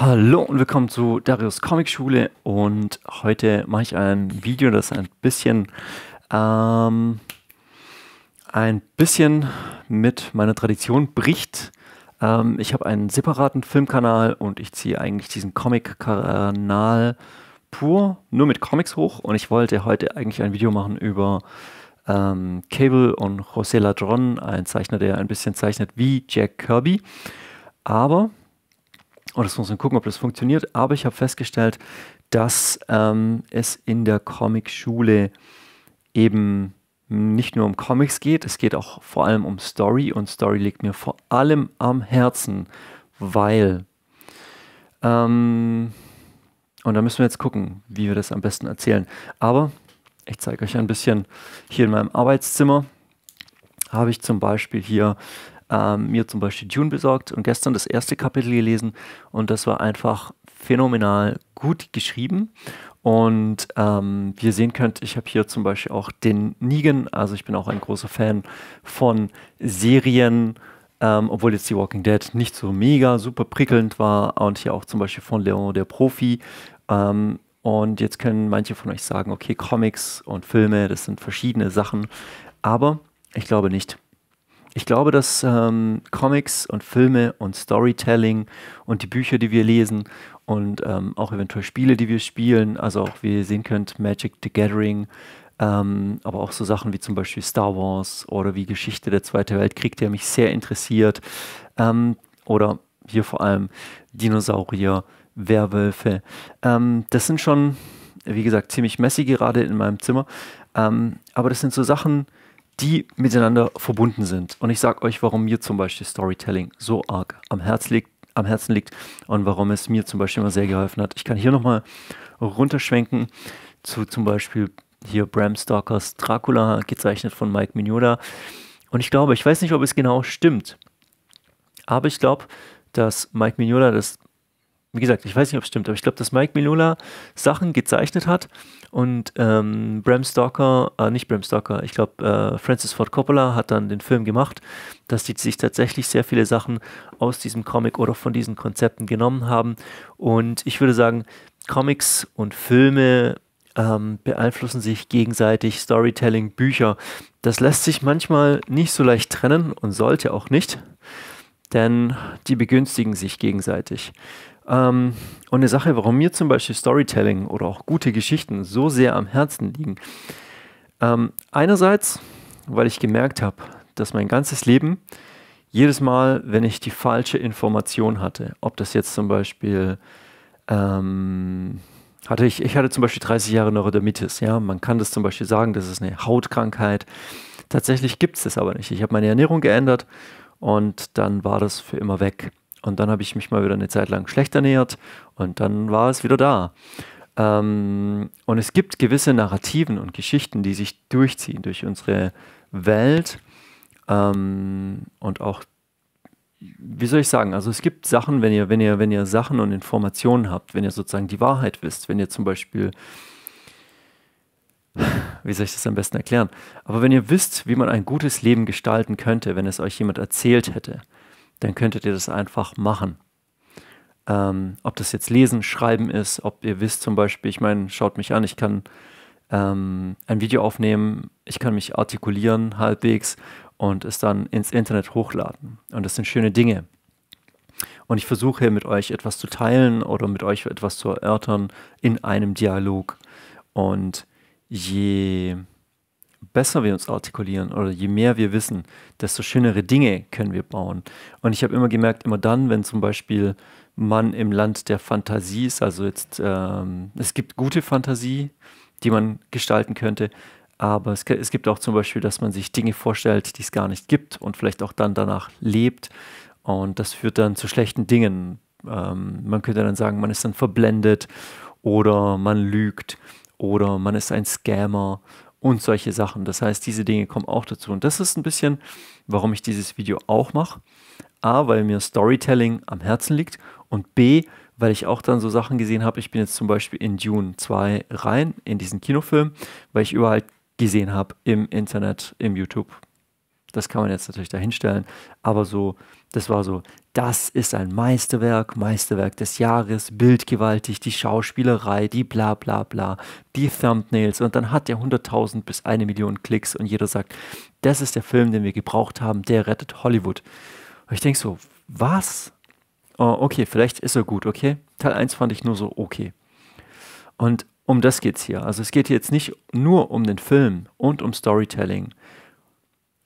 Hallo und willkommen zu Darius Comic Schule und heute mache ich ein Video, das ein bisschen ähm, ein bisschen mit meiner Tradition bricht. Ähm, ich habe einen separaten Filmkanal und ich ziehe eigentlich diesen Comic-Kanal pur nur mit Comics hoch und ich wollte heute eigentlich ein Video machen über ähm, Cable und José Ladron, ein Zeichner, der ein bisschen zeichnet wie Jack Kirby. Aber und oh, das muss man gucken, ob das funktioniert. Aber ich habe festgestellt, dass ähm, es in der Comic-Schule eben nicht nur um Comics geht, es geht auch vor allem um Story und Story liegt mir vor allem am Herzen, weil ähm, und da müssen wir jetzt gucken, wie wir das am besten erzählen. Aber ich zeige euch ein bisschen hier in meinem Arbeitszimmer habe ich zum Beispiel hier ähm, mir zum Beispiel Dune besorgt und gestern das erste Kapitel gelesen und das war einfach phänomenal gut geschrieben. Und ähm, wie ihr sehen könnt, ich habe hier zum Beispiel auch den Negan, also ich bin auch ein großer Fan von Serien, ähm, obwohl jetzt The Walking Dead nicht so mega super prickelnd war und hier auch zum Beispiel von Leon der Profi. Ähm, und jetzt können manche von euch sagen, okay, Comics und Filme, das sind verschiedene Sachen, aber ich glaube nicht. Ich glaube, dass ähm, Comics und Filme und Storytelling und die Bücher, die wir lesen und ähm, auch eventuell Spiele, die wir spielen, also auch wie ihr sehen könnt, Magic the Gathering, ähm, aber auch so Sachen wie zum Beispiel Star Wars oder wie Geschichte der Zweite Weltkrieg, der mich sehr interessiert. Ähm, oder hier vor allem Dinosaurier, Werwölfe. Ähm, das sind schon, wie gesagt, ziemlich messy gerade in meinem Zimmer. Ähm, aber das sind so Sachen, äh, die miteinander verbunden sind. Und ich sage euch, warum mir zum Beispiel Storytelling so arg am, Herz liegt, am Herzen liegt und warum es mir zum Beispiel immer sehr geholfen hat. Ich kann hier nochmal runterschwenken zu zum Beispiel hier Bram Stokers Dracula, gezeichnet von Mike Mignola. Und ich glaube, ich weiß nicht, ob es genau stimmt, aber ich glaube, dass Mike Mignola das wie gesagt, ich weiß nicht, ob es stimmt, aber ich glaube, dass Mike Minola Sachen gezeichnet hat und ähm, Bram Stoker, äh, nicht Bram Stoker, ich glaube, äh, Francis Ford Coppola hat dann den Film gemacht, dass die sich tatsächlich sehr viele Sachen aus diesem Comic oder von diesen Konzepten genommen haben. Und ich würde sagen, Comics und Filme ähm, beeinflussen sich gegenseitig, Storytelling, Bücher. Das lässt sich manchmal nicht so leicht trennen und sollte auch nicht, denn die begünstigen sich gegenseitig. Ähm, und eine Sache, warum mir zum Beispiel Storytelling oder auch gute Geschichten so sehr am Herzen liegen. Ähm, einerseits, weil ich gemerkt habe, dass mein ganzes Leben jedes Mal, wenn ich die falsche Information hatte, ob das jetzt zum Beispiel ähm, hatte ich, ich hatte zum Beispiel 30 Jahre Neurodermitis. Ja, man kann das zum Beispiel sagen, das ist eine Hautkrankheit. Tatsächlich gibt es das aber nicht. Ich habe meine Ernährung geändert und dann war das für immer weg. Und dann habe ich mich mal wieder eine Zeit lang schlecht ernährt und dann war es wieder da. Ähm, und es gibt gewisse Narrativen und Geschichten, die sich durchziehen durch unsere Welt ähm, und auch, wie soll ich sagen, also es gibt Sachen, wenn ihr, wenn ihr, wenn ihr Sachen und Informationen habt, wenn ihr sozusagen die Wahrheit wisst, wenn ihr zum Beispiel wie soll ich das am besten erklären? Aber wenn ihr wisst, wie man ein gutes Leben gestalten könnte, wenn es euch jemand erzählt hätte, dann könntet ihr das einfach machen. Ähm, ob das jetzt Lesen, Schreiben ist, ob ihr wisst zum Beispiel, ich meine, schaut mich an, ich kann ähm, ein Video aufnehmen, ich kann mich artikulieren halbwegs und es dann ins Internet hochladen. Und das sind schöne Dinge. Und ich versuche mit euch etwas zu teilen oder mit euch etwas zu erörtern in einem Dialog. Und je besser wir uns artikulieren oder je mehr wir wissen, desto schönere Dinge können wir bauen. Und ich habe immer gemerkt, immer dann, wenn zum Beispiel man im Land der Fantasie ist, also jetzt, ähm, es gibt gute Fantasie, die man gestalten könnte, aber es, es gibt auch zum Beispiel, dass man sich Dinge vorstellt, die es gar nicht gibt und vielleicht auch dann danach lebt. Und das führt dann zu schlechten Dingen. Ähm, man könnte dann sagen, man ist dann verblendet oder man lügt oder man ist ein Scammer und solche Sachen. Das heißt, diese Dinge kommen auch dazu. Und das ist ein bisschen, warum ich dieses Video auch mache. A, weil mir Storytelling am Herzen liegt und B, weil ich auch dann so Sachen gesehen habe. Ich bin jetzt zum Beispiel in Dune 2 rein, in diesen Kinofilm, weil ich überall gesehen habe im Internet, im YouTube, das kann man jetzt natürlich dahinstellen, aber so, das war so, das ist ein Meisterwerk, Meisterwerk des Jahres, bildgewaltig, die Schauspielerei, die bla bla bla, die Thumbnails und dann hat der 100.000 bis eine Million Klicks und jeder sagt, das ist der Film, den wir gebraucht haben, der rettet Hollywood. Und ich denke so, was? Oh, okay, vielleicht ist er gut, okay? Teil 1 fand ich nur so okay. Und um das geht es hier. Also es geht hier jetzt nicht nur um den Film und um Storytelling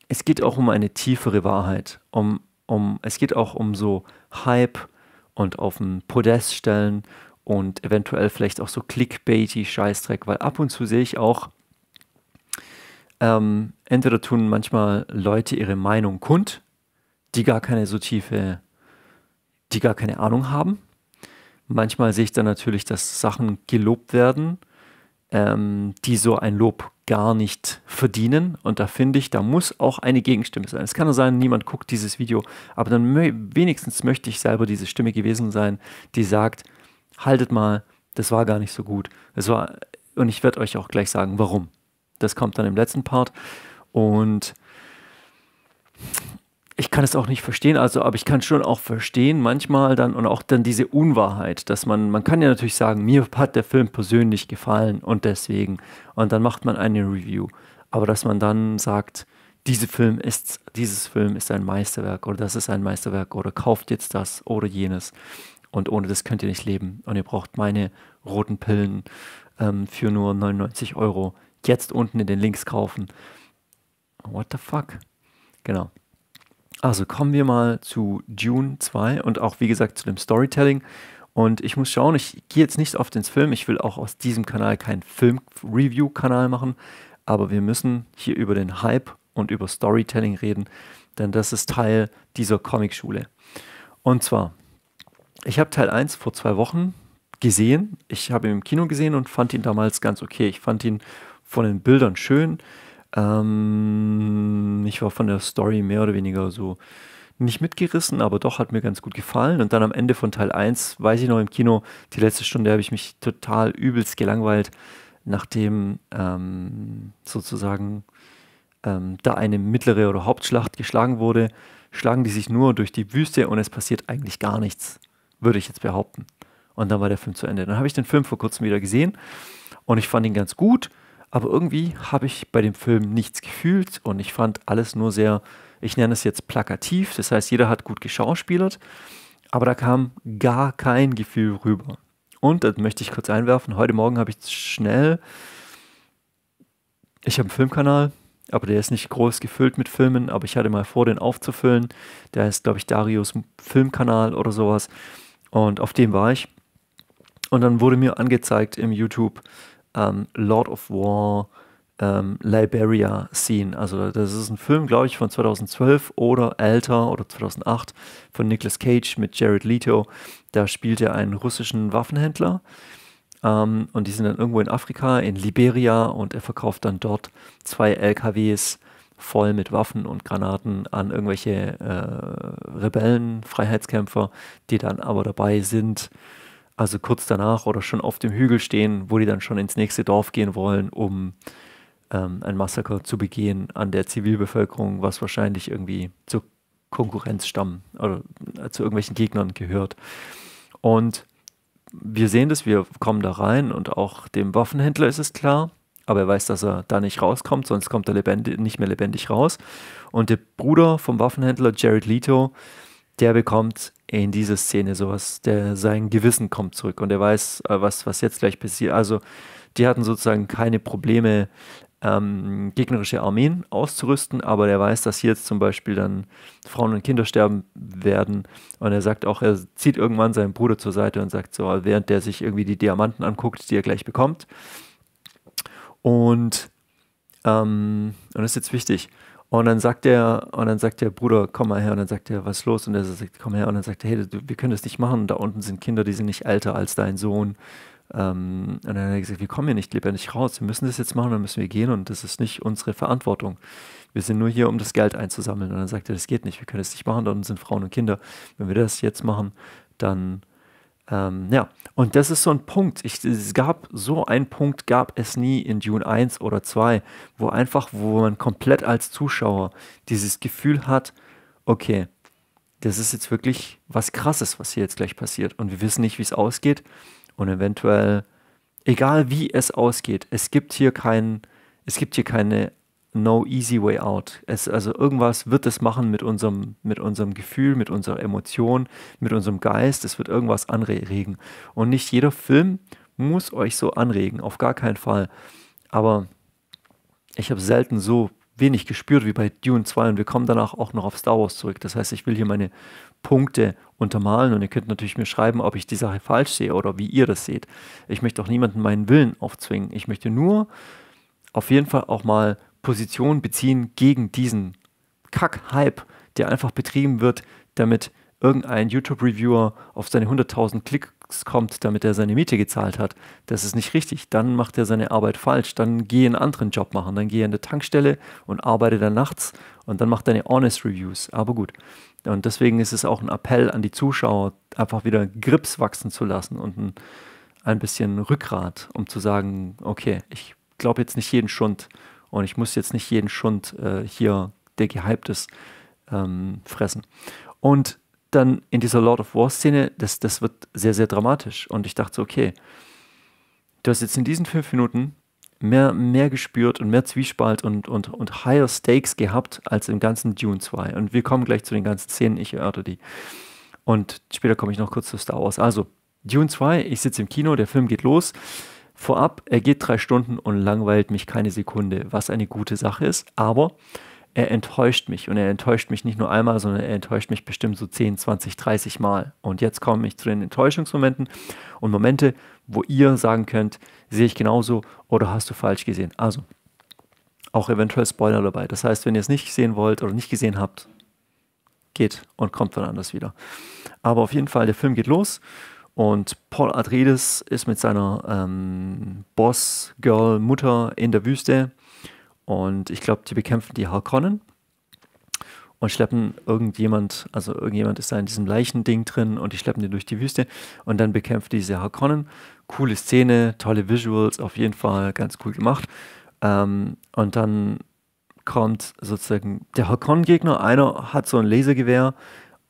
es geht auch um eine tiefere Wahrheit. Um, um, es geht auch um so Hype und auf dem Podest stellen und eventuell vielleicht auch so clickbaity Scheißdreck, weil ab und zu sehe ich auch, ähm, entweder tun manchmal Leute ihre Meinung kund, die gar keine so tiefe, die gar keine Ahnung haben. Manchmal sehe ich dann natürlich, dass Sachen gelobt werden, ähm, die so ein Lob gar nicht verdienen. Und da finde ich, da muss auch eine Gegenstimme sein. Es kann nur sein, niemand guckt dieses Video, aber dann wenigstens möchte ich selber diese Stimme gewesen sein, die sagt, haltet mal, das war gar nicht so gut. Es war, und ich werde euch auch gleich sagen, warum. Das kommt dann im letzten Part. Und ich kann es auch nicht verstehen, also, aber ich kann schon auch verstehen manchmal dann und auch dann diese Unwahrheit, dass man, man kann ja natürlich sagen, mir hat der Film persönlich gefallen und deswegen und dann macht man eine Review, aber dass man dann sagt, diese Film ist, dieses Film ist ein Meisterwerk oder das ist ein Meisterwerk oder kauft jetzt das oder jenes und ohne das könnt ihr nicht leben und ihr braucht meine roten Pillen ähm, für nur 99 Euro jetzt unten in den Links kaufen. What the fuck? Genau. Also kommen wir mal zu Dune 2 und auch wie gesagt zu dem Storytelling. Und ich muss schauen, ich gehe jetzt nicht oft ins Film. Ich will auch aus diesem Kanal keinen Film-Review-Kanal machen. Aber wir müssen hier über den Hype und über Storytelling reden, denn das ist Teil dieser Comic-Schule. Und zwar, ich habe Teil 1 vor zwei Wochen gesehen. Ich habe ihn im Kino gesehen und fand ihn damals ganz okay. Ich fand ihn von den Bildern schön. Ähm, ich war von der Story mehr oder weniger so nicht mitgerissen, aber doch hat mir ganz gut gefallen. Und dann am Ende von Teil 1, weiß ich noch im Kino, die letzte Stunde habe ich mich total übelst gelangweilt, nachdem ähm, sozusagen ähm, da eine mittlere oder Hauptschlacht geschlagen wurde, schlagen die sich nur durch die Wüste und es passiert eigentlich gar nichts, würde ich jetzt behaupten. Und dann war der Film zu Ende. Dann habe ich den Film vor kurzem wieder gesehen und ich fand ihn ganz gut aber irgendwie habe ich bei dem Film nichts gefühlt und ich fand alles nur sehr, ich nenne es jetzt plakativ, das heißt, jeder hat gut geschauspielert, aber da kam gar kein Gefühl rüber. Und das möchte ich kurz einwerfen, heute Morgen habe ich schnell, ich habe einen Filmkanal, aber der ist nicht groß gefüllt mit Filmen, aber ich hatte mal vor, den aufzufüllen. Der ist, glaube ich, Darius Filmkanal oder sowas. Und auf dem war ich. Und dann wurde mir angezeigt im YouTube, ähm, Lord of War, ähm, Liberia Scene. Also das ist ein Film, glaube ich, von 2012 oder älter oder 2008 von Nicolas Cage mit Jared Leto. Da spielt er einen russischen Waffenhändler ähm, und die sind dann irgendwo in Afrika, in Liberia und er verkauft dann dort zwei LKWs voll mit Waffen und Granaten an irgendwelche äh, Rebellen, Freiheitskämpfer, die dann aber dabei sind, also kurz danach oder schon auf dem Hügel stehen, wo die dann schon ins nächste Dorf gehen wollen, um ähm, ein Massaker zu begehen an der Zivilbevölkerung, was wahrscheinlich irgendwie zur Konkurrenz stammt oder äh, zu irgendwelchen Gegnern gehört. Und wir sehen das, wir kommen da rein und auch dem Waffenhändler ist es klar, aber er weiß, dass er da nicht rauskommt, sonst kommt er lebendig, nicht mehr lebendig raus. Und der Bruder vom Waffenhändler, Jared Leto, der bekommt in dieser Szene sowas, der sein Gewissen kommt zurück und er weiß, äh, was, was jetzt gleich passiert. Also die hatten sozusagen keine Probleme, ähm, gegnerische Armeen auszurüsten, aber er weiß, dass hier jetzt zum Beispiel dann Frauen und Kinder sterben werden. Und er sagt auch, er zieht irgendwann seinen Bruder zur Seite und sagt so, während der sich irgendwie die Diamanten anguckt, die er gleich bekommt. Und, ähm, und das ist jetzt wichtig, und dann sagt er, und dann sagt der Bruder, komm mal her. Und dann sagt er, was ist los? Und er sagt, komm her. Und dann sagt er, hey, wir können das nicht machen. Da unten sind Kinder, die sind nicht älter als dein Sohn. Ähm, und dann hat er gesagt, wir kommen hier nicht lebendig raus. Wir müssen das jetzt machen, dann müssen wir gehen. Und das ist nicht unsere Verantwortung. Wir sind nur hier, um das Geld einzusammeln. Und dann sagt er, das geht nicht. Wir können das nicht machen. Da unten sind Frauen und Kinder. Wenn wir das jetzt machen, dann ähm, ja, und das ist so ein Punkt. Ich, es gab so einen Punkt, gab es nie in Dune 1 oder 2, wo einfach, wo man komplett als Zuschauer dieses Gefühl hat, okay, das ist jetzt wirklich was Krasses, was hier jetzt gleich passiert. Und wir wissen nicht, wie es ausgeht. Und eventuell, egal wie es ausgeht, es gibt hier keinen, es gibt hier keine no easy way out. Es, also irgendwas wird es machen mit unserem, mit unserem Gefühl, mit unserer Emotion, mit unserem Geist. Es wird irgendwas anregen. Und nicht jeder Film muss euch so anregen, auf gar keinen Fall. Aber ich habe selten so wenig gespürt wie bei Dune 2 und wir kommen danach auch noch auf Star Wars zurück. Das heißt, ich will hier meine Punkte untermalen und ihr könnt natürlich mir schreiben, ob ich die Sache falsch sehe oder wie ihr das seht. Ich möchte auch niemandem meinen Willen aufzwingen. Ich möchte nur auf jeden Fall auch mal Position beziehen gegen diesen Kack-Hype, der einfach betrieben wird, damit irgendein YouTube-Reviewer auf seine 100.000 Klicks kommt, damit er seine Miete gezahlt hat. Das ist nicht richtig. Dann macht er seine Arbeit falsch. Dann gehe einen anderen Job machen. Dann gehe an der Tankstelle und arbeite dann nachts und dann macht deine Honest Reviews. Aber gut. Und deswegen ist es auch ein Appell an die Zuschauer, einfach wieder Grips wachsen zu lassen und ein, ein bisschen Rückgrat, um zu sagen, okay, ich glaube jetzt nicht jeden Schund und ich muss jetzt nicht jeden Schund äh, hier, der gehypt ist, ähm, fressen. Und dann in dieser Lord of War-Szene, das, das wird sehr, sehr dramatisch. Und ich dachte, so, okay, du hast jetzt in diesen fünf Minuten mehr, mehr gespürt und mehr Zwiespalt und, und, und higher Stakes gehabt als im ganzen Dune 2. Und wir kommen gleich zu den ganzen Szenen, ich erörtere die. Und später komme ich noch kurz zu Star Wars. Also, Dune 2, ich sitze im Kino, der Film geht los. Vorab, er geht drei Stunden und langweilt mich keine Sekunde, was eine gute Sache ist, aber er enttäuscht mich und er enttäuscht mich nicht nur einmal, sondern er enttäuscht mich bestimmt so 10, 20, 30 Mal. Und jetzt komme ich zu den Enttäuschungsmomenten und Momente, wo ihr sagen könnt, sehe ich genauso oder hast du falsch gesehen. Also, auch eventuell Spoiler dabei. Das heißt, wenn ihr es nicht sehen wollt oder nicht gesehen habt, geht und kommt dann anders wieder. Aber auf jeden Fall, der Film geht los und Paul Atreides ist mit seiner ähm, Boss-Girl-Mutter in der Wüste und ich glaube, die bekämpfen die Harkonnen und schleppen irgendjemand, also irgendjemand ist da in diesem Leichending drin und die schleppen die durch die Wüste und dann bekämpft diese Harkonnen. Coole Szene, tolle Visuals, auf jeden Fall ganz cool gemacht. Ähm, und dann kommt sozusagen der Harkonnen-Gegner, einer hat so ein Lasergewehr,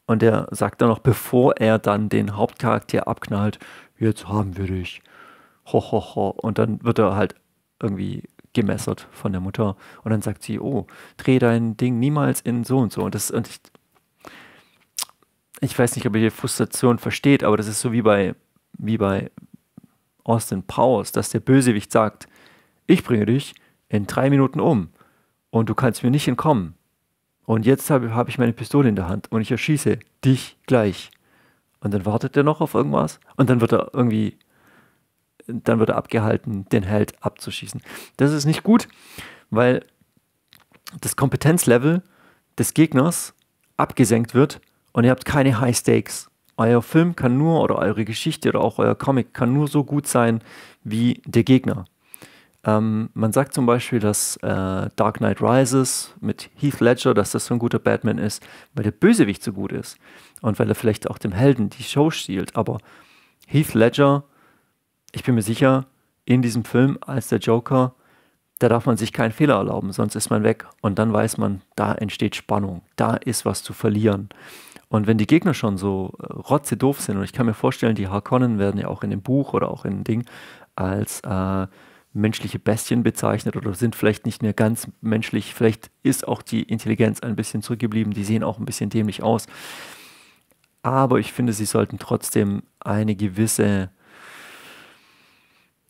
und er sagt dann noch, bevor er dann den Hauptcharakter abknallt, jetzt haben wir dich. Ho, ho, ho. Und dann wird er halt irgendwie gemessert von der Mutter. Und dann sagt sie, oh, dreh dein Ding niemals in so und so. Und das, und ich, ich weiß nicht, ob ihr die Frustration versteht, aber das ist so wie bei, wie bei Austin Powers, dass der Bösewicht sagt, ich bringe dich in drei Minuten um und du kannst mir nicht entkommen. Und jetzt habe hab ich meine Pistole in der Hand und ich erschieße dich gleich. Und dann wartet er noch auf irgendwas und dann wird er irgendwie, dann wird er abgehalten, den Held abzuschießen. Das ist nicht gut, weil das Kompetenzlevel des Gegners abgesenkt wird und ihr habt keine High Stakes. Euer Film kann nur oder eure Geschichte oder auch euer Comic kann nur so gut sein wie der Gegner. Ähm, man sagt zum Beispiel, dass äh, Dark Knight Rises mit Heath Ledger, dass das so ein guter Batman ist, weil der Bösewicht so gut ist und weil er vielleicht auch dem Helden die Show stiehlt. Aber Heath Ledger, ich bin mir sicher, in diesem Film als der Joker, da darf man sich keinen Fehler erlauben, sonst ist man weg. Und dann weiß man, da entsteht Spannung, da ist was zu verlieren. Und wenn die Gegner schon so äh, rotze doof sind, und ich kann mir vorstellen, die Harkonnen werden ja auch in dem Buch oder auch in dem Ding als äh, menschliche Bestien bezeichnet oder sind vielleicht nicht mehr ganz menschlich. Vielleicht ist auch die Intelligenz ein bisschen zurückgeblieben. Die sehen auch ein bisschen dämlich aus. Aber ich finde, sie sollten trotzdem eine gewisse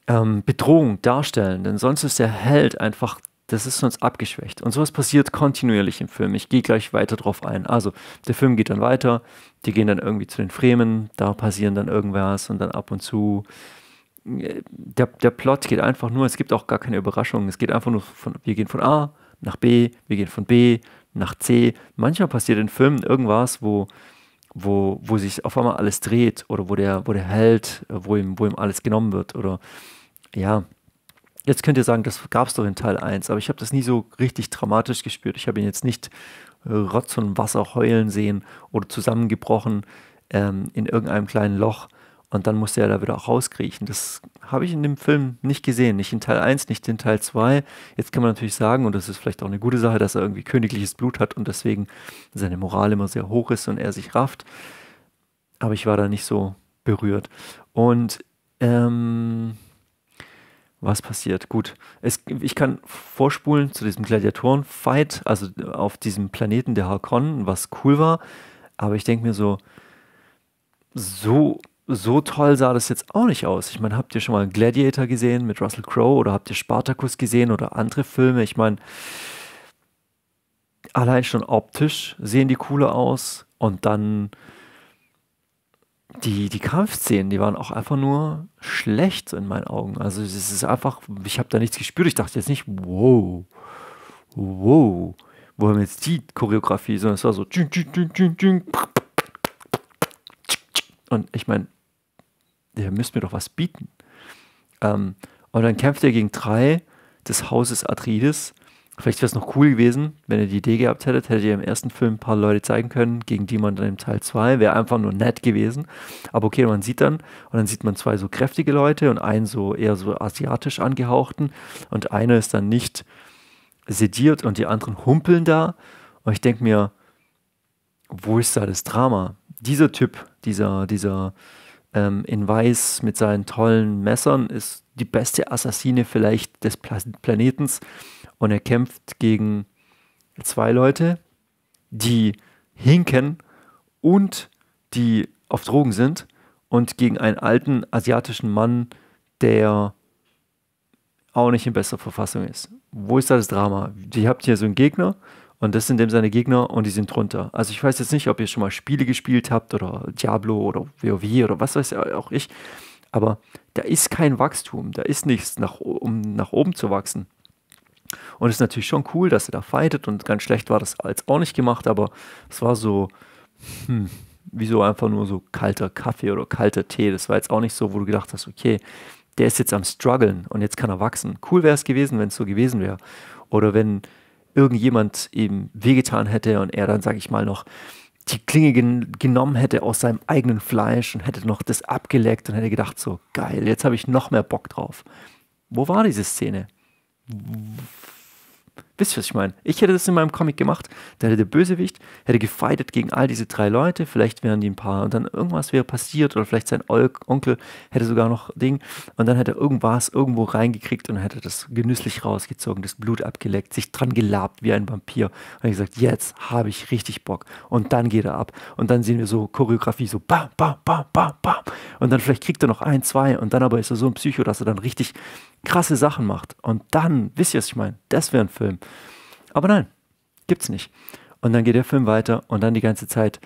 ähm, Bedrohung darstellen. Denn sonst ist der Held einfach, das ist sonst abgeschwächt. Und sowas passiert kontinuierlich im Film. Ich gehe gleich weiter drauf ein. Also, der Film geht dann weiter. Die gehen dann irgendwie zu den Fremen. Da passieren dann irgendwas. Und dann ab und zu der, der Plot geht einfach nur, es gibt auch gar keine Überraschungen. Es geht einfach nur von, wir gehen von A nach B, wir gehen von B nach C. Manchmal passiert in Filmen irgendwas, wo, wo, wo sich auf einmal alles dreht oder wo der, wo der Held, äh, wo ihm, wo ihm alles genommen wird. Oder ja, jetzt könnt ihr sagen, das gab es doch in Teil 1, aber ich habe das nie so richtig dramatisch gespürt. Ich habe ihn jetzt nicht äh, Rotz und Wasser heulen sehen oder zusammengebrochen ähm, in irgendeinem kleinen Loch. Und dann musste er da wieder auch rauskriechen. Das habe ich in dem Film nicht gesehen. Nicht in Teil 1, nicht in Teil 2. Jetzt kann man natürlich sagen, und das ist vielleicht auch eine gute Sache, dass er irgendwie königliches Blut hat und deswegen seine Moral immer sehr hoch ist und er sich rafft. Aber ich war da nicht so berührt. Und ähm, was passiert. Gut, es, ich kann vorspulen zu diesem Gladiatoren-Fight, also auf diesem Planeten der Harkonnen, was cool war. Aber ich denke mir so, so so toll sah das jetzt auch nicht aus. Ich meine, habt ihr schon mal Gladiator gesehen mit Russell Crowe oder habt ihr Spartacus gesehen oder andere Filme? Ich meine, allein schon optisch sehen die cooler aus und dann die, die Kampfszenen, die waren auch einfach nur schlecht in meinen Augen. Also es ist einfach, ich habe da nichts gespürt. Ich dachte jetzt nicht, wow, wow, wo haben wir jetzt die Choreografie, sondern es war so und ich meine, ihr müsst mir doch was bieten. Ähm, und dann kämpft er gegen drei des Hauses Atreides. Vielleicht wäre es noch cool gewesen, wenn ihr die Idee gehabt hättet, hättet ihr im ersten Film ein paar Leute zeigen können, gegen die man dann im Teil 2, wäre einfach nur nett gewesen. Aber okay, man sieht dann, und dann sieht man zwei so kräftige Leute und einen so eher so asiatisch angehauchten und einer ist dann nicht sediert und die anderen humpeln da. Und ich denke mir, wo ist da das Drama? Dieser Typ, dieser, dieser, ähm, in Weiß mit seinen tollen Messern, ist die beste Assassine vielleicht des Pla Planetens. Und er kämpft gegen zwei Leute, die hinken und die auf Drogen sind und gegen einen alten asiatischen Mann, der auch nicht in besserer Verfassung ist. Wo ist da das Drama? Ihr habt hier so einen Gegner, und das sind eben seine Gegner und die sind drunter. Also ich weiß jetzt nicht, ob ihr schon mal Spiele gespielt habt oder Diablo oder WoW oder was weiß auch ich. Aber da ist kein Wachstum, da ist nichts, nach, um nach oben zu wachsen. Und es ist natürlich schon cool, dass er da fightet und ganz schlecht war das als auch nicht gemacht, aber es war so, hm, wieso einfach nur so kalter Kaffee oder kalter Tee. Das war jetzt auch nicht so, wo du gedacht hast, okay, der ist jetzt am struggeln und jetzt kann er wachsen. Cool wäre es gewesen, wenn es so gewesen wäre. Oder wenn irgendjemand ihm wehgetan hätte und er dann, sage ich mal, noch die Klinge gen genommen hätte aus seinem eigenen Fleisch und hätte noch das abgeleckt und hätte gedacht, so geil, jetzt habe ich noch mehr Bock drauf. Wo war diese Szene? Wisst ihr, was ich meine? Ich hätte das in meinem Comic gemacht. Da hätte der Bösewicht, hätte gefightet gegen all diese drei Leute. Vielleicht wären die ein paar. Und dann irgendwas wäre passiert. Oder vielleicht sein Onkel hätte sogar noch Ding. Und dann hätte er irgendwas irgendwo reingekriegt und hätte das genüsslich rausgezogen, das Blut abgeleckt, sich dran gelabt wie ein Vampir. Und gesagt, jetzt habe ich richtig Bock. Und dann geht er ab. Und dann sehen wir so Choreografie, so bam, bam, bam, bam, bam. Und dann vielleicht kriegt er noch ein, zwei. Und dann aber ist er so ein Psycho, dass er dann richtig krasse Sachen macht. Und dann, wisst ihr, was ich meine? Das wäre ein Film. Aber nein, gibt's nicht. Und dann geht der Film weiter und dann die ganze Zeit.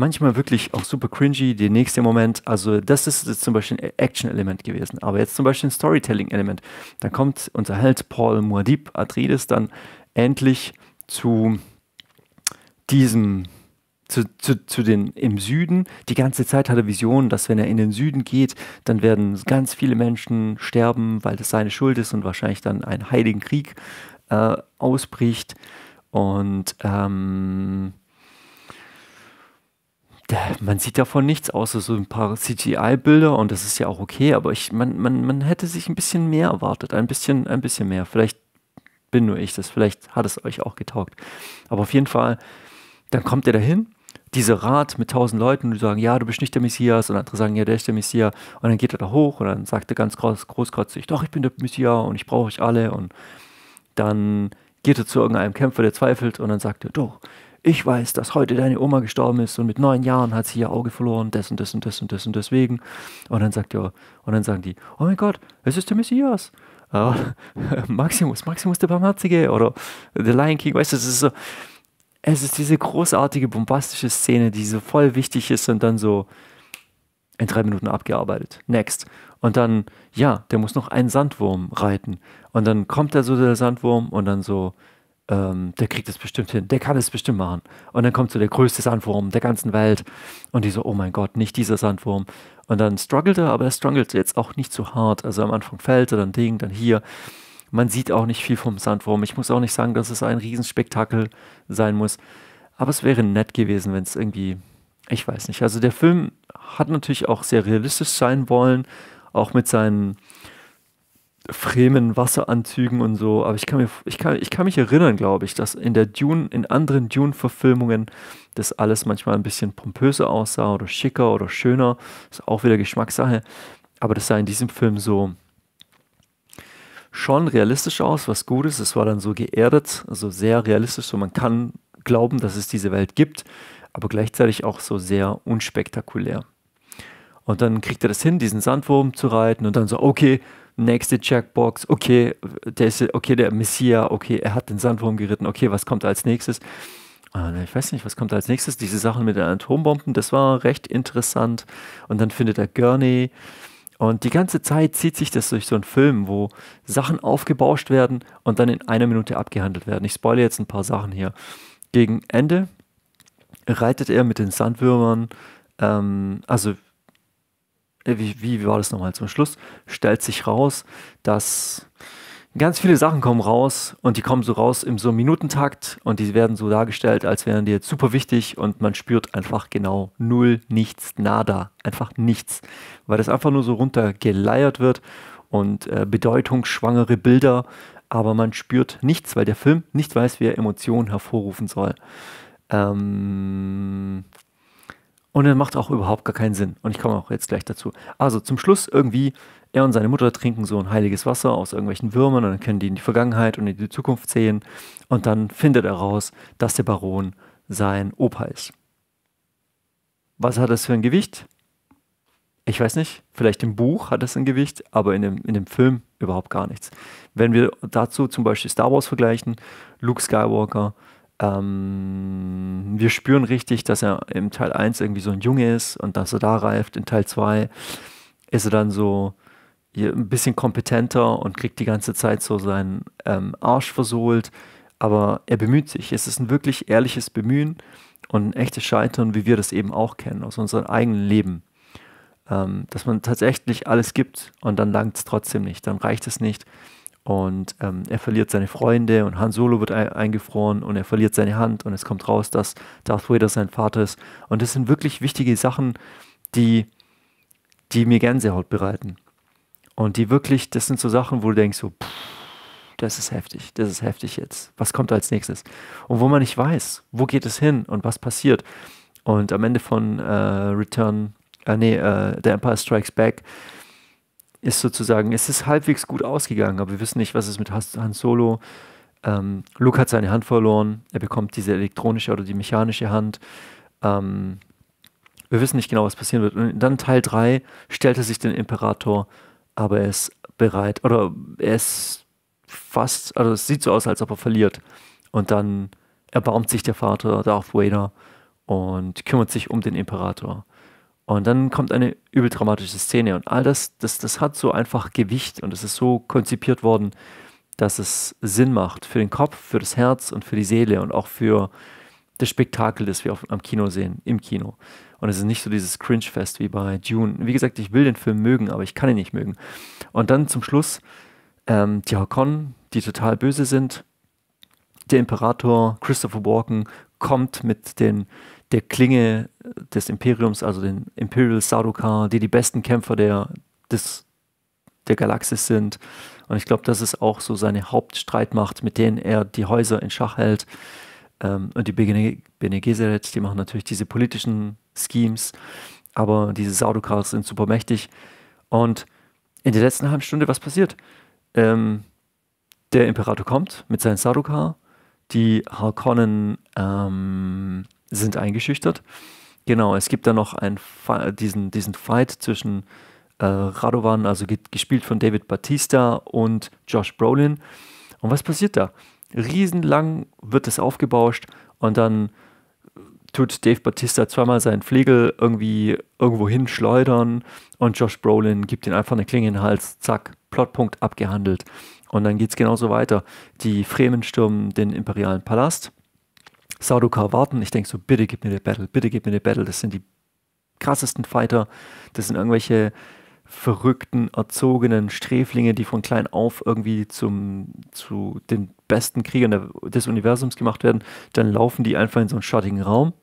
Manchmal wirklich auch super cringy, der nächste Moment. Also, das ist jetzt zum Beispiel ein Action-Element gewesen. Aber jetzt zum Beispiel ein Storytelling-Element. Dann kommt unser Held Paul Muadib Atreides dann endlich zu diesem zu, zu, zu, den im Süden. Die ganze Zeit hat er Visionen, dass wenn er in den Süden geht, dann werden ganz viele Menschen sterben, weil das seine Schuld ist und wahrscheinlich dann einen heiligen Krieg äh, ausbricht. Und ähm, man sieht davon nichts außer so ein paar CGI-Bilder und das ist ja auch okay, aber ich, man, man, man hätte sich ein bisschen mehr erwartet, ein bisschen, ein bisschen mehr. Vielleicht bin nur ich das, vielleicht hat es euch auch getaugt. Aber auf jeden Fall, dann kommt er dahin, dieser Rat mit tausend Leuten, die sagen, ja, du bist nicht der Messias, und andere sagen, ja, der ist der Messias. Und dann geht er da hoch und dann sagt er ganz groß, großkotzig, doch, ich bin der Messias und ich brauche euch alle und dann geht er zu irgendeinem Kämpfer, der zweifelt, und dann sagt er, doch, ich weiß, dass heute deine Oma gestorben ist und mit neun Jahren hat sie ihr Auge verloren, das und das und das und das und deswegen. Und dann sagt er, und dann sagen die, oh mein Gott, es ist der Messias. Uh, Maximus, Maximus der Barmherzige oder The Lion King, weißt du, es ist so, es ist diese großartige, bombastische Szene, die so voll wichtig ist und dann so in drei Minuten abgearbeitet. Next. Und dann, ja, der muss noch einen Sandwurm reiten. Und dann kommt da so der Sandwurm und dann so, ähm, der kriegt es bestimmt hin, der kann es bestimmt machen. Und dann kommt so der größte Sandwurm der ganzen Welt. Und die so, oh mein Gott, nicht dieser Sandwurm. Und dann struggelt er, aber er struggelt jetzt auch nicht so hart. Also am Anfang fällt er, dann Ding, dann hier. Man sieht auch nicht viel vom Sandwurm. Ich muss auch nicht sagen, dass es ein Riesenspektakel sein muss. Aber es wäre nett gewesen, wenn es irgendwie, ich weiß nicht. Also der Film hat natürlich auch sehr realistisch sein wollen auch mit seinen Fremen, Wasseranzügen und so. Aber ich kann, mir, ich kann, ich kann mich erinnern, glaube ich, dass in der Dune, in anderen Dune-Verfilmungen das alles manchmal ein bisschen pompöser aussah oder schicker oder schöner. Ist auch wieder Geschmackssache. Aber das sah in diesem Film so schon realistisch aus, was gut ist. Es war dann so geerdet, also sehr realistisch. So man kann glauben, dass es diese Welt gibt, aber gleichzeitig auch so sehr unspektakulär. Und dann kriegt er das hin, diesen Sandwurm zu reiten und dann so, okay, nächste Checkbox, okay, der ist, okay, der Messia, okay, er hat den Sandwurm geritten, okay, was kommt als nächstes? Ich weiß nicht, was kommt als nächstes? Diese Sachen mit den Atombomben, das war recht interessant. Und dann findet er Gurney. Und die ganze Zeit zieht sich das durch so einen Film, wo Sachen aufgebauscht werden und dann in einer Minute abgehandelt werden. Ich spoilere jetzt ein paar Sachen hier. Gegen Ende reitet er mit den Sandwürmern, ähm, also äh, wie, wie war das nochmal zum Schluss, stellt sich raus, dass ganz viele Sachen kommen raus und die kommen so raus im so Minutentakt und die werden so dargestellt, als wären die jetzt super wichtig und man spürt einfach genau null, nichts, nada, einfach nichts, weil das einfach nur so runtergeleiert wird und äh, bedeutungsschwangere Bilder, aber man spürt nichts, weil der Film nicht weiß, wie er Emotionen hervorrufen soll. Ähm, und dann macht auch überhaupt gar keinen Sinn. Und ich komme auch jetzt gleich dazu. Also zum Schluss irgendwie, er und seine Mutter trinken so ein heiliges Wasser aus irgendwelchen Würmern und dann können die in die Vergangenheit und in die Zukunft sehen. Und dann findet er raus, dass der Baron sein Opa ist. Was hat das für ein Gewicht? Ich weiß nicht, vielleicht im Buch hat das ein Gewicht, aber in dem, in dem Film überhaupt gar nichts. Wenn wir dazu zum Beispiel Star Wars vergleichen, Luke Skywalker ähm, wir spüren richtig, dass er im Teil 1 irgendwie so ein Junge ist und dass er da reift. In Teil 2 ist er dann so ein bisschen kompetenter und kriegt die ganze Zeit so seinen ähm, Arsch versohlt. Aber er bemüht sich. Es ist ein wirklich ehrliches Bemühen und ein echtes Scheitern, wie wir das eben auch kennen aus unserem eigenen Leben. Ähm, dass man tatsächlich alles gibt und dann langt es trotzdem nicht, dann reicht es nicht und ähm, er verliert seine Freunde und Han Solo wird e eingefroren und er verliert seine Hand und es kommt raus, dass Darth Vader sein Vater ist. Und das sind wirklich wichtige Sachen, die, die mir Gänsehaut bereiten. Und die wirklich, das sind so Sachen, wo du denkst, so, pff, das ist heftig, das ist heftig jetzt. Was kommt als nächstes? Und wo man nicht weiß, wo geht es hin und was passiert. Und am Ende von äh, Return, äh, nee, äh, The Empire Strikes Back ist sozusagen, es ist halbwegs gut ausgegangen, aber wir wissen nicht, was es mit Han Solo. Ähm, Luke hat seine Hand verloren, er bekommt diese elektronische oder die mechanische Hand. Ähm, wir wissen nicht genau, was passieren wird. Und dann Teil 3 stellt er sich den Imperator, aber er ist bereit, oder er ist fast, also es sieht so aus, als ob er verliert. Und dann erbarmt sich der Vater, Darth Vader, und kümmert sich um den Imperator. Und dann kommt eine übel dramatische Szene und all das, das, das hat so einfach Gewicht und es ist so konzipiert worden, dass es Sinn macht für den Kopf, für das Herz und für die Seele und auch für das Spektakel, das wir auf, am Kino sehen, im Kino. Und es ist nicht so dieses Cringe-Fest wie bei Dune. Wie gesagt, ich will den Film mögen, aber ich kann ihn nicht mögen. Und dann zum Schluss ähm, die Hakon, die total böse sind. Der Imperator Christopher Walken kommt mit den der Klinge des Imperiums, also den Imperial Sardaukar, die die besten Kämpfer der, des, der Galaxis sind. Und ich glaube, das ist auch so seine Hauptstreitmacht, mit denen er die Häuser in Schach hält. Ähm, und die Bene, Bene Gesserit, die machen natürlich diese politischen Schemes, aber diese Sardukars sind super mächtig. Und in der letzten halben Stunde, was passiert? Ähm, der Imperator kommt mit seinen Sardukar, die Harkonnen ähm, sind eingeschüchtert. Genau, es gibt dann noch einen, diesen, diesen Fight zwischen äh, Radovan, also gespielt von David Batista und Josh Brolin. Und was passiert da? Riesenlang wird es aufgebauscht und dann äh, tut Dave Batista zweimal seinen Flegel irgendwie irgendwo hinschleudern und Josh Brolin gibt ihm einfach eine Klinge in den Hals, zack, Plotpunkt abgehandelt. Und dann geht es genauso weiter. Die Fremen stürmen den imperialen Palast Saruka warten. Ich denke so, bitte gib mir eine Battle, bitte gib mir eine Battle. Das sind die krassesten Fighter. Das sind irgendwelche verrückten, erzogenen Sträflinge, die von klein auf irgendwie zum, zu den besten Kriegern des Universums gemacht werden. Dann laufen die einfach in so einen schattigen Raum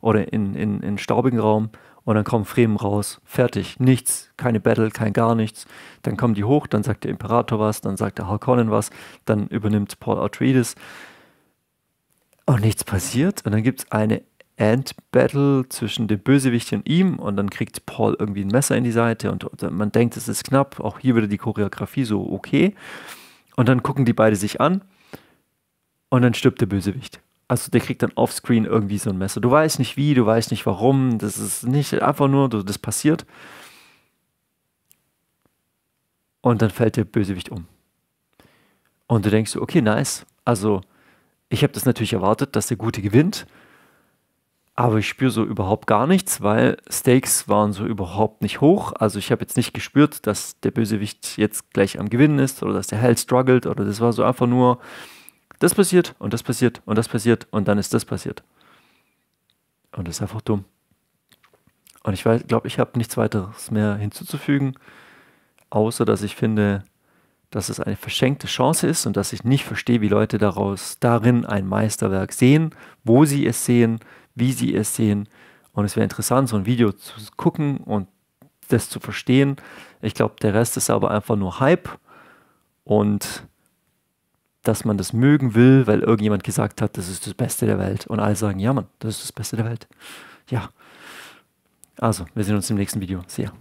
oder in, einen staubigen Raum und dann kommen Fremen raus. Fertig. Nichts. Keine Battle, kein gar nichts. Dann kommen die hoch, dann sagt der Imperator was, dann sagt der Harkonnen was, dann übernimmt Paul Atreides und nichts passiert. Und dann gibt es eine End-Battle zwischen dem Bösewicht und ihm und dann kriegt Paul irgendwie ein Messer in die Seite und man denkt, es ist knapp. Auch hier wieder die Choreografie so okay. Und dann gucken die beide sich an und dann stirbt der Bösewicht. Also der kriegt dann offscreen irgendwie so ein Messer. Du weißt nicht wie, du weißt nicht warum, das ist nicht einfach nur, das passiert. Und dann fällt der Bösewicht um. Und du denkst so, okay, nice. Also ich habe das natürlich erwartet, dass der Gute gewinnt, aber ich spüre so überhaupt gar nichts, weil Stakes waren so überhaupt nicht hoch. Also ich habe jetzt nicht gespürt, dass der Bösewicht jetzt gleich am Gewinnen ist oder dass der Held struggelt oder das war so einfach nur, das passiert und das passiert und das passiert und dann ist das passiert. Und das ist einfach dumm. Und ich glaube, ich habe nichts weiteres mehr hinzuzufügen, außer dass ich finde, dass es eine verschenkte Chance ist und dass ich nicht verstehe, wie Leute daraus darin ein Meisterwerk sehen, wo sie es sehen, wie sie es sehen. Und es wäre interessant, so ein Video zu gucken und das zu verstehen. Ich glaube, der Rest ist aber einfach nur Hype und dass man das mögen will, weil irgendjemand gesagt hat, das ist das Beste der Welt. Und alle sagen, ja Mann, das ist das Beste der Welt. Ja. Also, wir sehen uns im nächsten Video. Sehr.